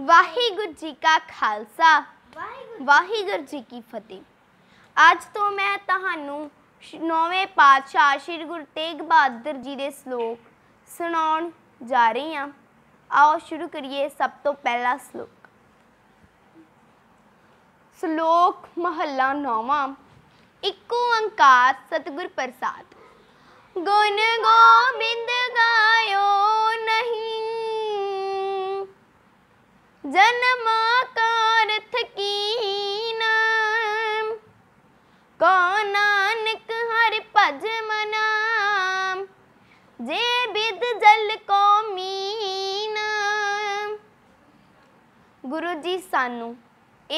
ਵਾਹਿਗੁਰੂ ਜੀ ਕਾ ਖਾਲਸਾ ਵਾਹਿਗੁਰੂ ਜੀ ਕੀ ਫਤਿਹ ਅੱਜ ਤੋਂ ਮੈਂ ਤੁਹਾਨੂੰ ਨੌਵੇਂ ਪਾਤਸ਼ਾਹ ਸ੍ਰੀ ਗੁਰੂ ਤੇਗ ਬਹਾਦਰ ਜੀ ਦੇ ਸ਼ਲੋਕ ਸੁਣਾਉਣ ਜਾ ਰਹੀ ਹਾਂ ਆਓ ਸ਼ੁਰੂ ਕਰੀਏ ਸਭ ਤੋਂ ਪਹਿਲਾ ਸ਼ਲੋਕ ਸ਼ਲੋਕ ਮਹੱਲਾ ਨੌਵਾਂ ਇੱਕੋ ਓੰਕਾਰ ਸਤਿਗੁਰ ਪ੍ਰਸਾਦ ਗੁਣ ਗੋਬਿੰਦ ਗਾ ਜਨਮਾਕਾਰਥ ਕੀਨਾ ਕੋ ਨਾਨਕ ਹਰ ਭਜ ਮਨਾ ਜੇ ਬਿਦ ਜਲ ਕੋ ਮੀਨਾ ਗੁਰੂ ਜੀ ਸਾਨੂੰ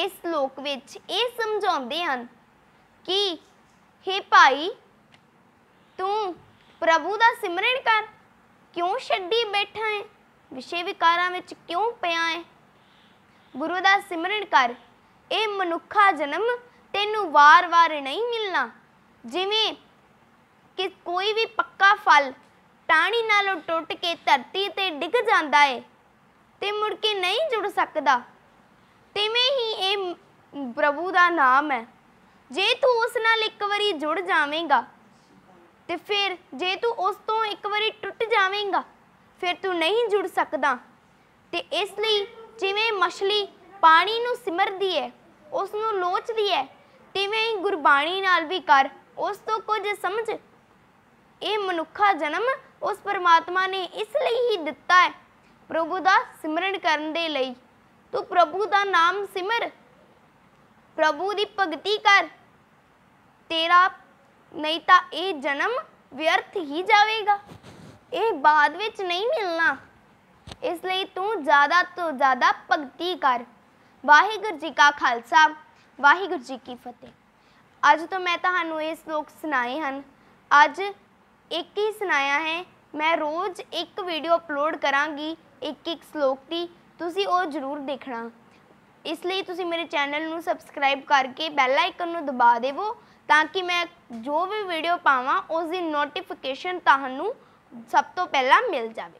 ਇਸ ਸ਼ਲੋਕ ਵਿੱਚ ਇਹ ਸਮਝਾਉਂਦੇ ਹਨ ਕਿ हे ਭਾਈ ਤੂੰ ਪ੍ਰਭੂ ਦਾ ਸਿਮਰਨ ਕਰ ਕਿਉਂ ਛੱਡੀ ਬੈਠਾ ਹੈ ਵਿਸ਼ੇ ਵਿਕਾਰਾਂ ਵਿੱਚ ਕਿਉਂ ਪਿਆ ਹੈ ਗੁਰੂ ਦਾ ਸਿਮਰਨ ਕਰ ਇਹ ਮਨੁੱਖਾ ਜਨਮ ਤੈਨੂੰ ਵਾਰ-ਵਾਰ ਨਹੀਂ ਮਿਲਣਾ ਜਿਵੇਂ ਕਿ ਕੋਈ ਵੀ ਪੱਕਾ ਫਲ ਟਾਣੀ ਨਾਲੋਂ ਟੁੱਟ ਕੇ ਧਰਤੀ ਤੇ ਡਿੱਗ ਜਾਂਦਾ ਏ ਤੇ ਮੁੜ ਕੇ ਨਹੀਂ ਜੁੜ ਸਕਦਾ ਤਿਵੇਂ ਹੀ ਇਹ ਪ੍ਰਭੂ ਦਾ ਨਾਮ ਹੈ ਜੇ ਤੂੰ ਉਸ ਨਾਲ ਇੱਕ ਵਾਰੀ ਜੁੜ ਜਾਵੇਂਗਾ ਤੇ ਫਿਰ ਜੇ ਤੂੰ ਉਸ ਤੋਂ ਇੱਕ ਵਾਰੀ ਟੁੱਟ ਜਾਵੇਂਗਾ ਫਿਰ ਤੂੰ ਨਹੀਂ ਜੁੜ ਸਕਦਾ ਤੇ ਇਸ ਲਈ ਜਿਵੇਂ ਮਛਲੀ ਪਾਣੀ ਨੂੰ ਸਿਮਰਦੀ ਹੈ ਉਸ ਨੂੰ ਲੋਚਦੀ ਹੈ ਤਿਵੇਂ ਹੀ ਗੁਰਬਾਣੀ ਨਾਲ ਵੀ ਕਰ ਉਸ ਤੋਂ ਕੁਝ ਸਮਝ ਇਹ ਮਨੁੱਖਾ ਜਨਮ ਉਸ ਪਰਮਾਤਮਾ ਨੇ ਇਸ ਲਈ ਹੀ ਦਿੱਤਾ ਹੈ ਪ੍ਰਭੂ ਦਾ ਸਿਮਰਨ ਕਰਨ ਦੇ ਲਈ ਤੂੰ ਪ੍ਰਭੂ ਦਾ ਨਾਮ ਸਿਮਰ ਪ੍ਰਭੂ ਦੀ ਭਗਤੀ ਕਰ ਤੇਰਾ ਨਹੀਂ ਤਾਂ ਇਹ ਜਨਮ ਵਿਅਰਥ ਹੀ ਜਾਵੇਗਾ ਇਹ ਬਾਅਦ ਵਿੱਚ ਨਹੀਂ ਮਿਲਣਾ ਇਸ ਲਈ ਤੂੰ ਜ਼ਿਆਦਾ ਤੋਂ ਜ਼ਿਆਦਾ ਭਗਤੀ ਕਰ ਵਾਹਿਗੁਰੂ ਜੀ ਕਾ ਖਾਲਸਾ ਵਾਹਿਗੁਰੂ ਜੀ ਕੀ ਫਤਿਹ ਅੱਜ ਤੋਂ ਮੈਂ ਤੁਹਾਨੂੰ ਇਹ ਸ਼ਲੋਕ ਸੁਣਾਏ ਹਨ ਅੱਜ ਇੱਕ ਹੀ ਸੁਣਾਇਆ ਹੈ ਮੈਂ ਰੋਜ਼ ਇੱਕ ਵੀਡੀਓ ਅਪਲੋਡ ਕਰਾਂਗੀ ਇੱਕ ਇੱਕ ਸ਼ਲੋਕ ਦੀ ਤੁਸੀਂ ਉਹ ਜ਼ਰੂਰ ਦੇਖਣਾ ਇਸ ਲਈ ਤੁਸੀਂ ਮੇਰੇ ਚੈਨਲ ਨੂੰ ਸਬਸਕ੍ਰਾਈਬ ਕਰਕੇ ਬੈਲ ਆਈਕਨ ਨੂੰ ਦਬਾ ਦੇਵੋ ਤਾਂ ਕਿ ਮੈਂ ਜੋ ਵੀ ਵੀਡੀਓ ਪਾਵਾਂ ਉਸ ਦੀ ਨੋਟੀਫਿਕੇਸ਼ਨ ਤੁਹਾਨੂੰ ਸਭ ਤੋਂ ਪਹਿਲਾਂ ਮਿਲ ਜਾਵੇ